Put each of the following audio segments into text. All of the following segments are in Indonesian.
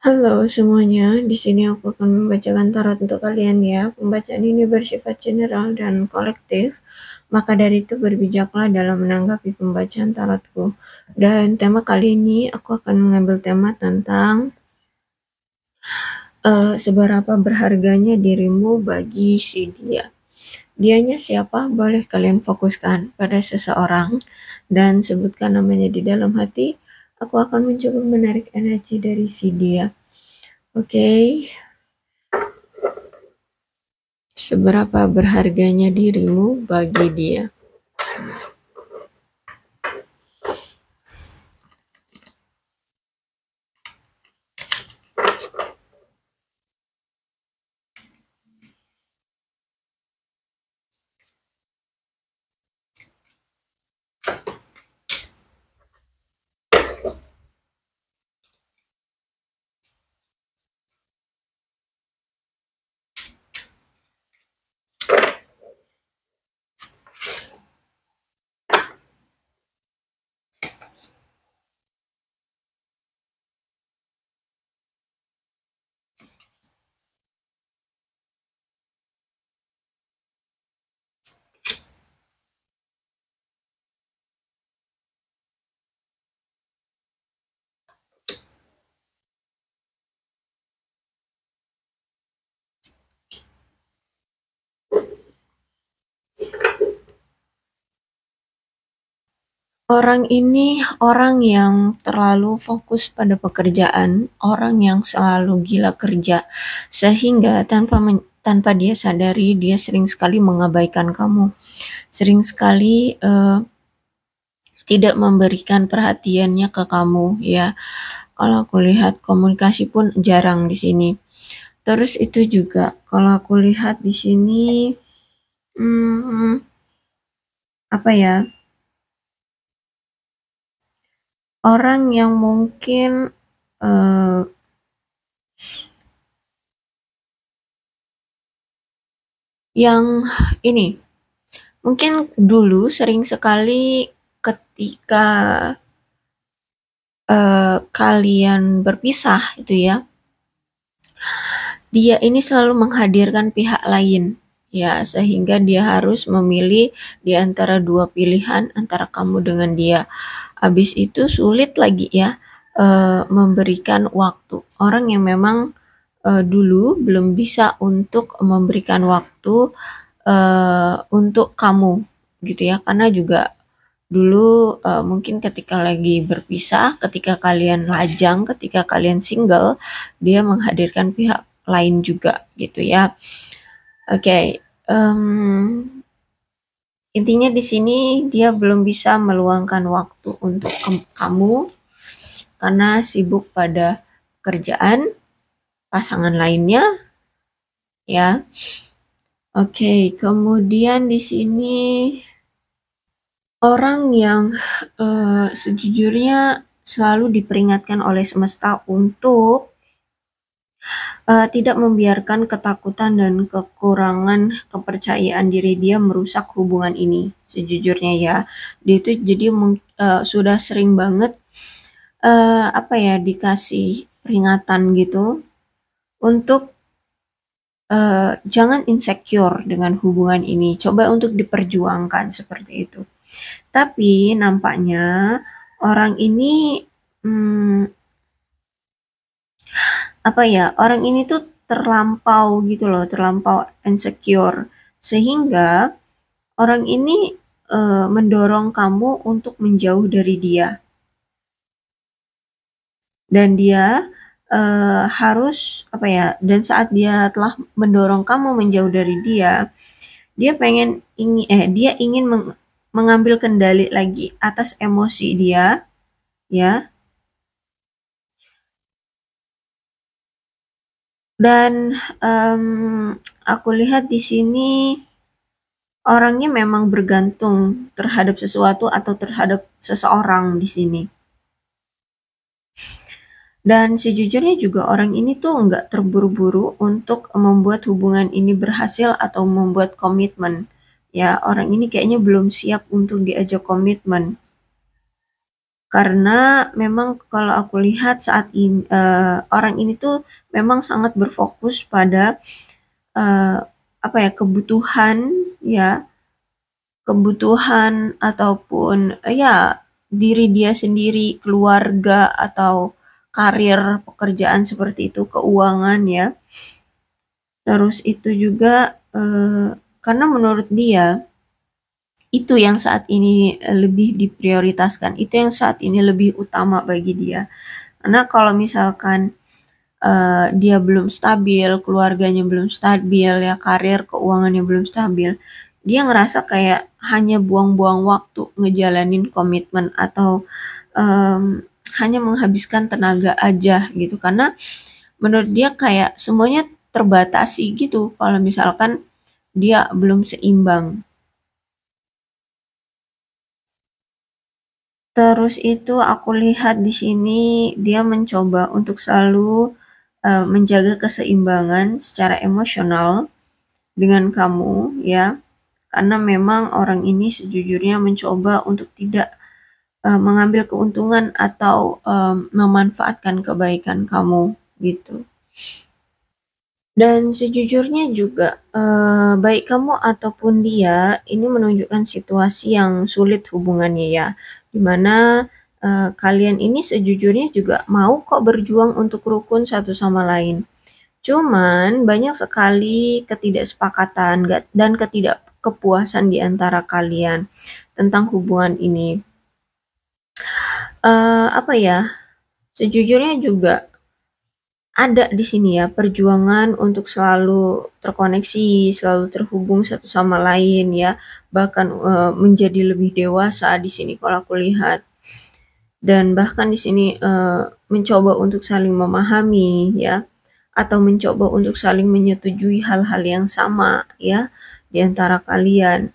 Halo semuanya, di sini aku akan membacakan tarot untuk kalian ya. Pembacaan ini bersifat general dan kolektif, maka dari itu berbijaklah dalam menanggapi pembacaan tarotku. Dan tema kali ini aku akan mengambil tema tentang uh, seberapa berharganya dirimu bagi si dia. Dianya siapa? Boleh kalian fokuskan pada seseorang dan sebutkan namanya di dalam hati aku akan mencoba menarik energi dari si dia. Oke. Okay. Seberapa berharganya dirimu bagi dia? Orang ini orang yang terlalu fokus pada pekerjaan, orang yang selalu gila kerja, sehingga tanpa men tanpa dia sadari dia sering sekali mengabaikan kamu, sering sekali uh, tidak memberikan perhatiannya ke kamu, ya. Kalau aku lihat komunikasi pun jarang di sini. Terus itu juga kalau aku lihat di sini, hmm, apa ya? orang yang mungkin uh, yang ini mungkin dulu sering sekali ketika uh, kalian berpisah itu ya dia ini selalu menghadirkan pihak lain ya sehingga dia harus memilih di antara dua pilihan antara kamu dengan dia Habis itu sulit lagi ya e, memberikan waktu. Orang yang memang e, dulu belum bisa untuk memberikan waktu e, untuk kamu gitu ya. Karena juga dulu e, mungkin ketika lagi berpisah, ketika kalian lajang, ketika kalian single, dia menghadirkan pihak lain juga gitu ya. Oke, okay, um, Intinya di sini dia belum bisa meluangkan waktu untuk kamu karena sibuk pada kerjaan pasangan lainnya ya. Oke, kemudian di sini orang yang uh, sejujurnya selalu diperingatkan oleh semesta untuk uh, tidak membiarkan ketakutan dan kekurangan kepercayaan diri dia merusak hubungan ini. Sejujurnya ya, dia itu jadi uh, sudah sering banget uh, apa ya dikasih peringatan gitu untuk uh, jangan insecure dengan hubungan ini. Coba untuk diperjuangkan seperti itu. Tapi nampaknya orang ini hmm, apa ya orang ini tuh terlampau gitu loh terlampau insecure sehingga orang ini e, mendorong kamu untuk menjauh dari dia dan dia e, harus apa ya dan saat dia telah mendorong kamu menjauh dari dia dia pengen ingin eh dia ingin meng, mengambil kendali lagi atas emosi dia ya Dan um, aku lihat di sini orangnya memang bergantung terhadap sesuatu atau terhadap seseorang di sini. Dan sejujurnya juga orang ini tuh nggak terburu-buru untuk membuat hubungan ini berhasil atau membuat komitmen. Ya, orang ini kayaknya belum siap untuk diajak komitmen karena memang kalau aku lihat saat ini uh, eh, orang ini tuh memang sangat berfokus pada uh, apa ya kebutuhan ya kebutuhan ataupun uh, ya diri dia sendiri keluarga atau karir pekerjaan seperti itu keuangan ya terus itu juga uh, karena menurut dia itu yang saat ini eh, lebih diprioritaskan itu yang saat ini lebih utama bagi dia karena kalau misalkan uh, dia belum stabil keluarganya belum stabil ya karir keuangannya belum stabil dia ngerasa kayak hanya buang-buang waktu ngejalanin komitmen atau um, hanya menghabiskan tenaga aja gitu karena menurut dia kayak semuanya terbatasi gitu kalau misalkan dia belum seimbang Terus itu aku lihat di sini dia mencoba untuk selalu uh, menjaga keseimbangan secara emosional dengan kamu ya. Karena memang orang ini sejujurnya mencoba untuk tidak uh, mengambil keuntungan atau um, memanfaatkan kebaikan kamu gitu. Dan sejujurnya juga, eh, baik kamu ataupun dia ini menunjukkan situasi yang sulit hubungannya ya, Dimana mana, eh, kalian ini sejujurnya juga mau kok berjuang untuk rukun satu sama lain. Cuman banyak sekali ketidaksepakatan dan ketidakkepuasan di antara kalian tentang hubungan ini. Eh, apa ya, sejujurnya juga ada di sini ya perjuangan untuk selalu terkoneksi, selalu terhubung satu sama lain ya, bahkan uh, menjadi lebih dewasa di sini kalau aku lihat. Dan bahkan di sini uh, mencoba untuk saling memahami ya atau mencoba untuk saling menyetujui hal-hal yang sama ya di antara kalian.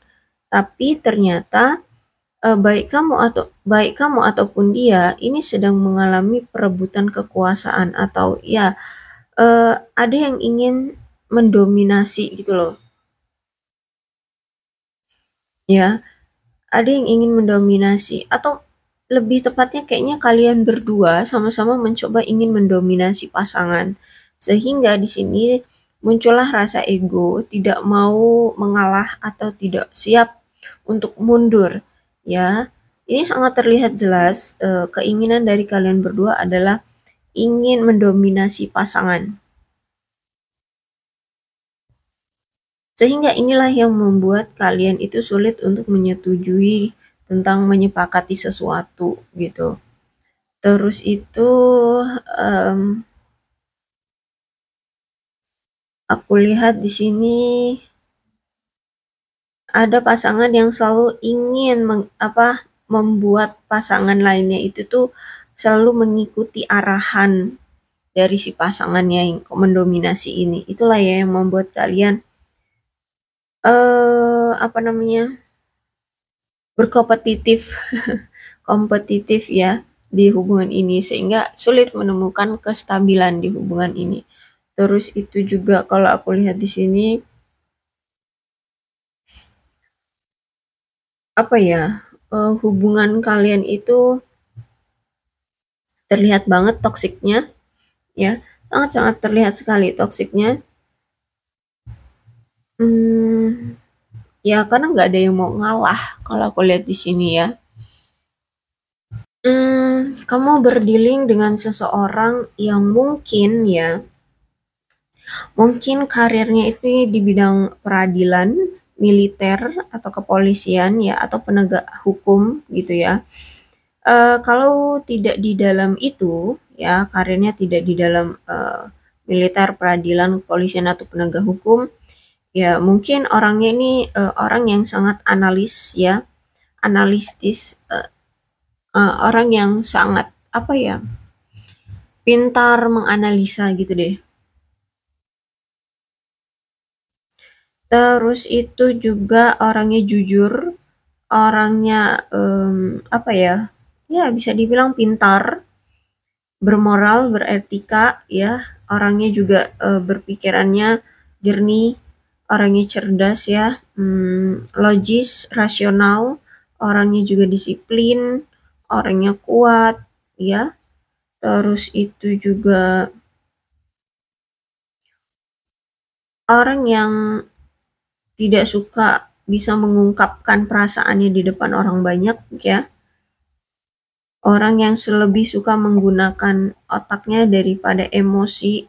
Tapi ternyata uh, baik kamu atau baik kamu ataupun dia ini sedang mengalami perebutan kekuasaan atau ya uh, ada yang ingin mendominasi gitu loh. Ya, ada yang ingin mendominasi atau lebih tepatnya kayaknya kalian berdua sama-sama mencoba ingin mendominasi pasangan. Sehingga di sini muncullah rasa ego, tidak mau mengalah atau tidak siap untuk mundur, ya. Ini sangat terlihat jelas e, keinginan dari kalian berdua adalah ingin mendominasi pasangan. Sehingga inilah yang membuat kalian itu sulit untuk menyetujui tentang menyepakati sesuatu gitu. Terus itu um, aku lihat di sini ada pasangan yang selalu ingin meng, apa membuat pasangan lainnya itu tuh selalu mengikuti arahan dari si pasangannya yang mendominasi ini. Itulah ya yang membuat kalian eh apa namanya? berkompetitif. kompetitif ya di hubungan ini sehingga sulit menemukan kestabilan di hubungan ini. Terus itu juga kalau aku lihat di sini apa ya? uh, hubungan kalian itu terlihat banget toksiknya ya sangat-sangat terlihat sekali toksiknya hmm, ya karena nggak ada yang mau ngalah kalau aku lihat di sini ya hmm, kamu berdiling dengan seseorang yang mungkin ya mungkin karirnya itu di bidang peradilan militer atau kepolisian ya atau penegak hukum gitu ya. e, kalau tidak di dalam itu ya karirnya tidak di dalam e, militer, peradilan, kepolisian atau penegak hukum ya mungkin orangnya ini e, orang yang sangat analis ya, analistis e, e, orang yang sangat apa ya? pintar menganalisa gitu deh. Terus itu juga orangnya jujur, orangnya um, apa ya? Ya bisa dibilang pintar, bermoral, beretika, ya. Orangnya juga uh, berpikirannya jernih, orangnya cerdas ya, um, logis, rasional, orangnya juga disiplin, orangnya kuat, ya. Terus itu juga orang yang tidak suka bisa mengungkapkan perasaannya di depan orang banyak ya. Orang yang lebih suka menggunakan otaknya daripada emosi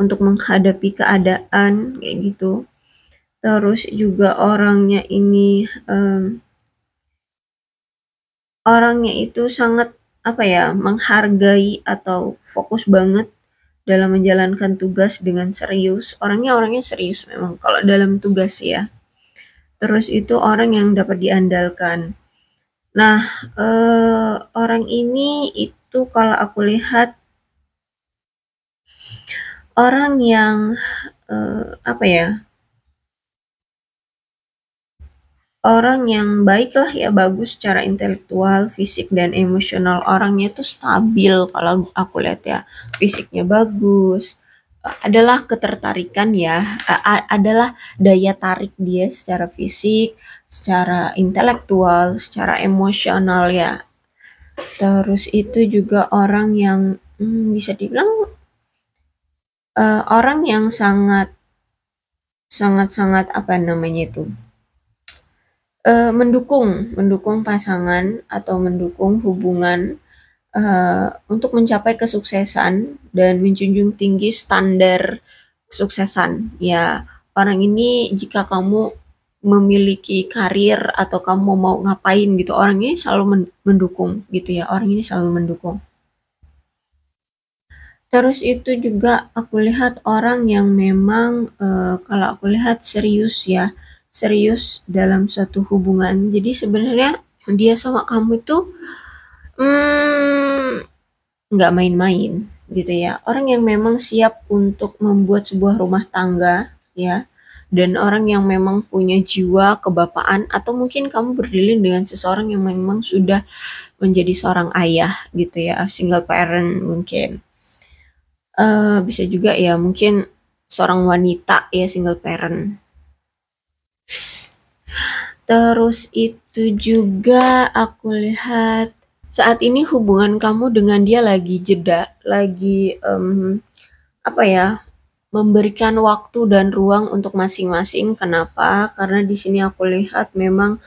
untuk menghadapi keadaan kayak gitu. Terus juga orangnya ini um, orangnya itu sangat apa ya menghargai atau fokus banget dalam menjalankan tugas dengan serius. Orangnya orangnya serius memang kalau dalam tugas ya. Terus itu orang yang dapat diandalkan. Nah, eh, orang ini itu kalau aku lihat orang yang eh, apa ya? orang yang baik lah ya bagus secara intelektual, fisik dan emosional orangnya itu stabil kalau aku lihat ya fisiknya bagus adalah ketertarikan ya adalah daya tarik dia secara fisik, secara intelektual, secara emosional ya. Terus itu juga orang yang hmm, bisa dibilang uh, orang yang sangat sangat sangat apa namanya itu uh, mendukung mendukung pasangan atau mendukung hubungan, uh, untuk mencapai kesuksesan dan menjunjung tinggi standar kesuksesan. Ya, orang ini jika kamu memiliki karir atau kamu mau ngapain gitu, orang ini selalu mendukung gitu ya, orang ini selalu mendukung. Terus itu juga aku lihat orang yang memang, uh, kalau aku lihat serius ya serius dalam satu hubungan. Jadi sebenarnya dia sama kamu itu hmm, nggak hmm, main-main gitu ya. Orang yang memang siap untuk membuat sebuah rumah tangga ya dan orang yang memang punya jiwa kebapaan atau mungkin kamu berdilin dengan seseorang yang memang sudah menjadi seorang ayah gitu ya single parent mungkin uh, bisa juga ya mungkin seorang wanita ya single parent Terus itu juga aku lihat saat ini hubungan kamu dengan dia lagi jeda, lagi um, apa ya? memberikan waktu dan ruang untuk masing-masing. Kenapa? Karena di sini aku lihat memang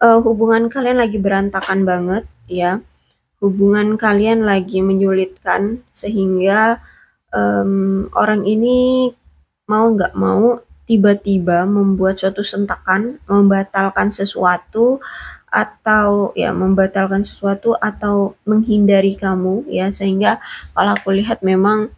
uh, hubungan kalian lagi berantakan banget, ya. Hubungan kalian lagi menyulitkan sehingga um, orang ini mau nggak mau tiba-tiba membuat suatu sentakan, membatalkan sesuatu atau ya membatalkan sesuatu atau menghindari kamu ya sehingga kalau aku lihat memang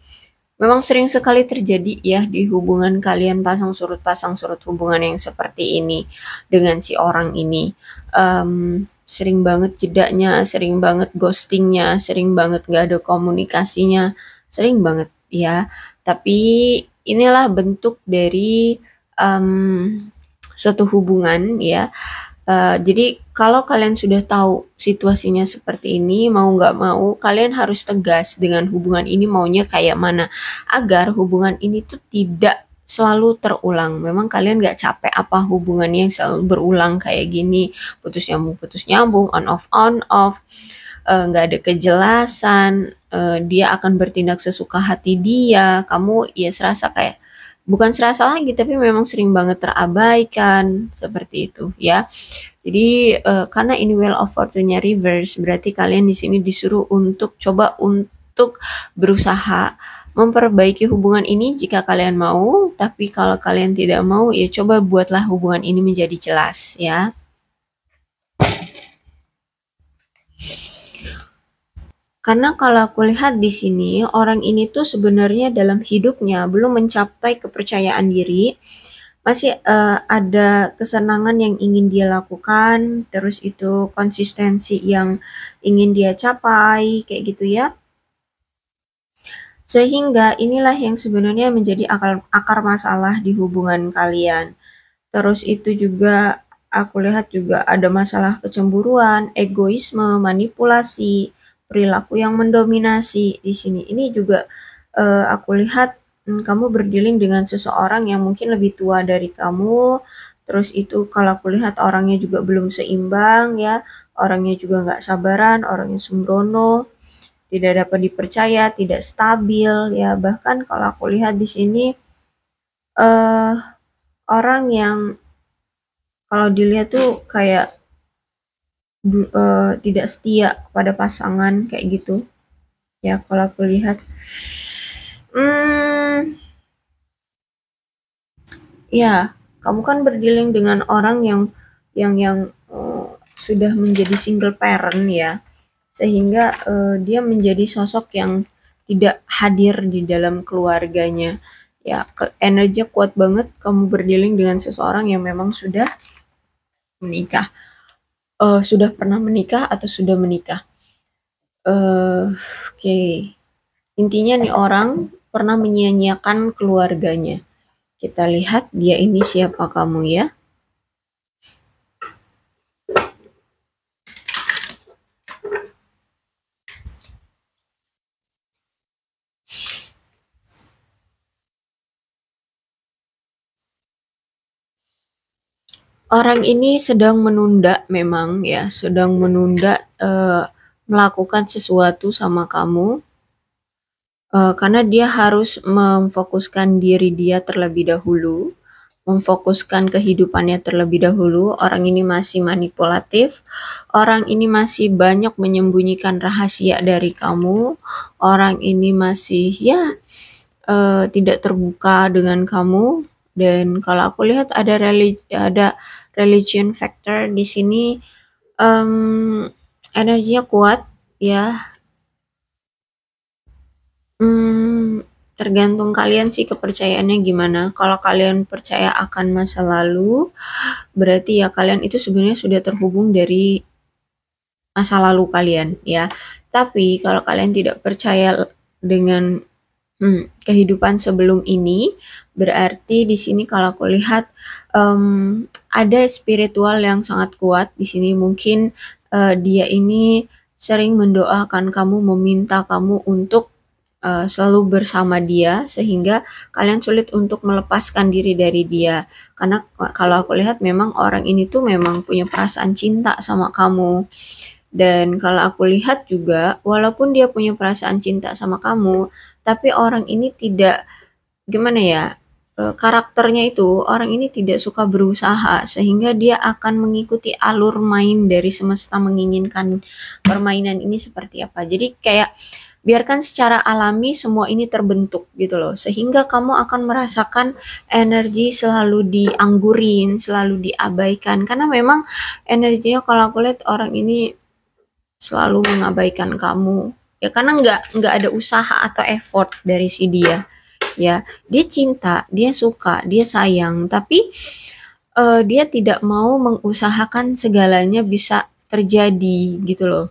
memang sering sekali terjadi ya di hubungan kalian pasang surut pasang surut hubungan yang seperti ini dengan si orang ini um, sering banget jedanya sering banget ghostingnya sering banget gak ada komunikasinya sering banget ya tapi inilah bentuk dari um, suatu hubungan ya. Uh, jadi kalau kalian sudah tahu situasinya seperti ini, mau nggak mau kalian harus tegas dengan hubungan ini maunya kayak mana agar hubungan ini tuh tidak selalu terulang. Memang kalian nggak capek apa hubungannya yang selalu berulang kayak gini, putus nyambung, putus nyambung, on off, on off. Eh, nggak uh, ada kejelasan, uh, dia akan bertindak sesuka hati dia, kamu ya serasa kayak bukan serasa lagi tapi memang sering banget terabaikan seperti itu ya. Jadi uh, karena ini well of Fortune-nya reverse berarti kalian di sini disuruh untuk coba untuk berusaha memperbaiki hubungan ini jika kalian mau, tapi kalau kalian tidak mau ya coba buatlah hubungan ini menjadi jelas ya. Karena kalau aku lihat di sini, orang ini tuh sebenarnya dalam hidupnya belum mencapai kepercayaan diri, masih uh, ada kesenangan yang ingin dia lakukan, terus itu konsistensi yang ingin dia capai, kayak gitu ya. Sehingga inilah yang sebenarnya menjadi akar, akar masalah di hubungan kalian. Terus itu juga aku lihat juga ada masalah kecemburuan, egoisme, manipulasi, perilaku yang mendominasi di sini. Ini juga uh, aku lihat hmm, kamu berdealing dengan seseorang yang mungkin lebih tua dari kamu. Terus itu kalau aku lihat orangnya juga belum seimbang ya, orangnya juga nggak sabaran, orangnya sembrono, tidak dapat dipercaya, tidak stabil ya. Bahkan kalau aku lihat di sini eh uh, orang yang kalau dilihat tuh kayak uh, tidak setia kepada pasangan kayak gitu ya kalau aku lihat hmm, ya kamu kan berdealing dengan orang yang yang yang uh, sudah menjadi single parent ya sehingga uh, dia menjadi sosok yang tidak hadir di dalam keluarganya ya energi kuat banget kamu berdealing dengan seseorang yang memang sudah menikah uh, sudah pernah menikah atau sudah menikah. Uh, Oke, okay. intinya nih orang pernah menyia-nyiakan keluarganya. Kita lihat dia ini siapa kamu ya. orang ini sedang menunda memang ya, sedang menunda uh, melakukan sesuatu sama kamu uh, karena dia harus memfokuskan diri dia terlebih dahulu, memfokuskan kehidupannya terlebih dahulu. Orang ini masih manipulatif, orang ini masih banyak menyembunyikan rahasia dari kamu, orang ini masih ya uh, tidak terbuka dengan kamu dan kalau aku lihat ada religi ada religion factor di sini um, energinya kuat ya hmm, tergantung kalian sih kepercayaannya gimana kalau kalian percaya akan masa lalu berarti ya kalian itu sebenarnya sudah terhubung dari masa lalu kalian ya tapi kalau kalian tidak percaya dengan Hmm, kehidupan sebelum ini berarti di sini kalau aku lihat um, ada spiritual yang sangat kuat di sini mungkin uh, dia ini sering mendoakan kamu meminta kamu untuk uh, selalu bersama dia sehingga kalian sulit untuk melepaskan diri dari dia karena kalau aku lihat memang orang ini tuh memang punya perasaan cinta sama kamu dan kalau aku lihat juga walaupun dia punya perasaan cinta sama kamu tapi orang ini tidak gimana ya Eh, karakternya itu orang ini tidak suka berusaha sehingga dia akan mengikuti alur main dari semesta menginginkan permainan ini seperti apa. Jadi kayak biarkan secara alami semua ini terbentuk gitu loh sehingga kamu akan merasakan energi selalu dianggurin, selalu diabaikan karena memang energinya kalau aku lihat orang ini selalu mengabaikan kamu ya karena nggak nggak ada usaha atau effort dari si dia ya dia cinta dia suka dia sayang tapi uh, dia tidak mau mengusahakan segalanya bisa terjadi gitu loh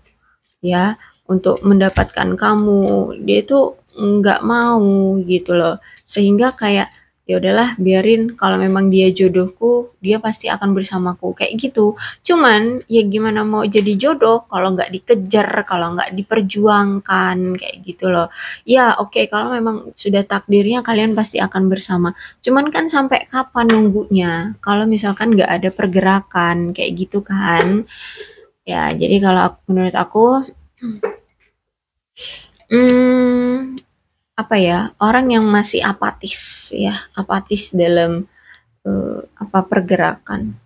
ya untuk mendapatkan kamu dia tuh nggak mau gitu loh sehingga kayak ya udahlah biarin kalau memang dia jodohku dia pasti akan bersamaku kayak gitu cuman ya gimana mau jadi jodoh kalau nggak dikejar kalau nggak diperjuangkan kayak gitu loh ya oke okay, kalau memang sudah takdirnya kalian pasti akan bersama cuman kan sampai kapan nunggunya kalau misalkan nggak ada pergerakan kayak gitu kan ya jadi kalau menurut aku hmm, apa ya orang yang masih apatis ya apatis dalam uh, apa pergerakan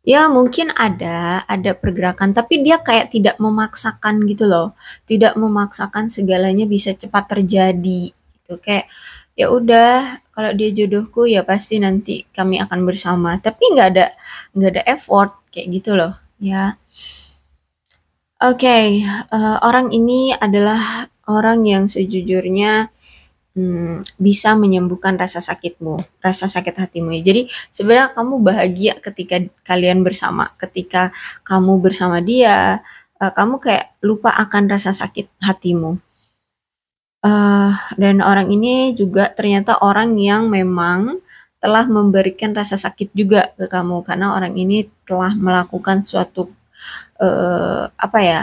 ya mungkin ada ada pergerakan tapi dia kayak tidak memaksakan gitu loh tidak memaksakan segalanya bisa cepat terjadi gitu kayak ya udah kalau dia jodohku ya pasti nanti kami akan bersama tapi nggak ada nggak ada effort kayak gitu loh ya oke okay, uh, eh, orang ini adalah orang yang sejujurnya hmm, bisa menyembuhkan rasa sakitmu, rasa sakit hatimu. Ya. Jadi sebenarnya kamu bahagia ketika kalian bersama, ketika kamu bersama dia, uh, kamu kayak lupa akan rasa sakit hatimu. Uh, dan orang ini juga ternyata orang yang memang telah memberikan rasa sakit juga ke kamu karena orang ini telah melakukan suatu uh, apa ya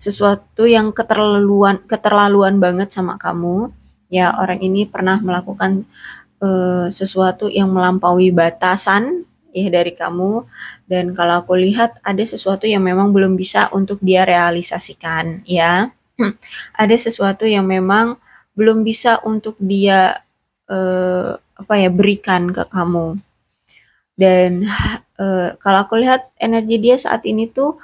sesuatu yang keterlaluan keterlaluan banget sama kamu ya orang ini pernah melakukan uh, sesuatu yang melampaui batasan ya dari kamu dan kalau aku lihat ada sesuatu yang memang belum bisa untuk dia realisasikan ya ada sesuatu yang memang belum bisa untuk dia uh, apa ya berikan ke kamu dan uh, kalau aku lihat energi dia saat ini tuh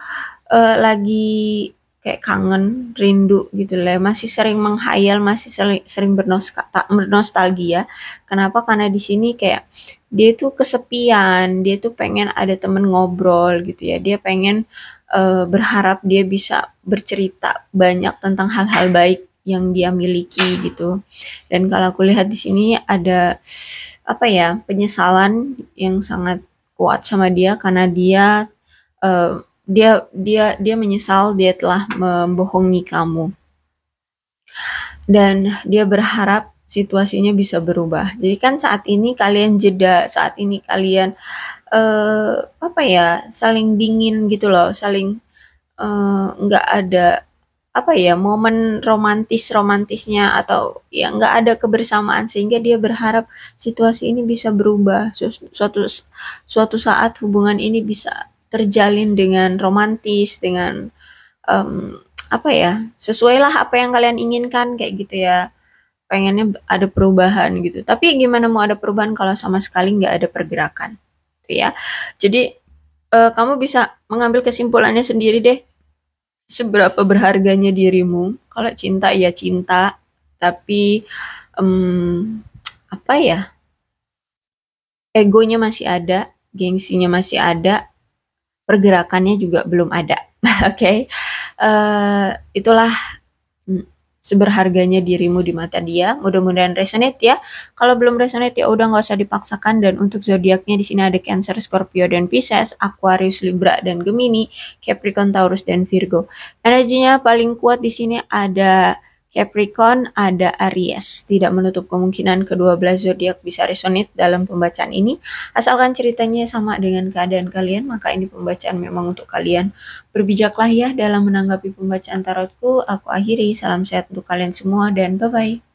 uh, lagi kayak kangen, rindu gitu lah. Ya. Masih sering menghayal, masih sering, sering bernostalgia. Kenapa? Karena di sini kayak dia tuh kesepian, dia tuh pengen ada temen ngobrol gitu ya. Dia pengen uh, berharap dia bisa bercerita banyak tentang hal-hal baik yang dia miliki gitu. Dan kalau aku lihat di sini ada apa ya penyesalan yang sangat kuat sama dia karena dia uh, dia dia dia menyesal dia telah membohongi kamu dan dia berharap situasinya bisa berubah jadi kan saat ini kalian jeda saat ini kalian uh, apa ya saling dingin gitu loh saling eh, nggak uh, ada apa ya momen romantis romantisnya atau ya nggak ada kebersamaan sehingga dia berharap situasi ini bisa berubah suatu suatu saat hubungan ini bisa terjalin dengan romantis dengan um, apa ya sesuailah apa yang kalian inginkan kayak gitu ya pengennya ada perubahan gitu tapi gimana mau ada perubahan kalau sama sekali nggak ada pergerakan gitu ya jadi uh, kamu bisa mengambil kesimpulannya sendiri deh seberapa berharganya dirimu kalau cinta ya cinta tapi um, apa ya egonya masih ada gengsinya masih ada pergerakannya juga belum ada. Oke, okay? uh, eh, itulah mm, seberharganya dirimu di mata dia. Mudah-mudahan resonate ya. Kalau belum resonate ya udah nggak usah dipaksakan. Dan untuk zodiaknya di sini ada Cancer, Scorpio dan Pisces, Aquarius, Libra dan Gemini, Capricorn, Taurus dan Virgo. Energinya paling kuat di sini ada Capricorn ada Aries. Tidak menutup kemungkinan kedua belas zodiak bisa resonate dalam pembacaan ini. Asalkan ceritanya sama dengan keadaan kalian, maka ini pembacaan memang untuk kalian. Berbijaklah ya dalam menanggapi pembacaan tarotku. Aku akhiri, salam sehat untuk kalian semua dan bye-bye.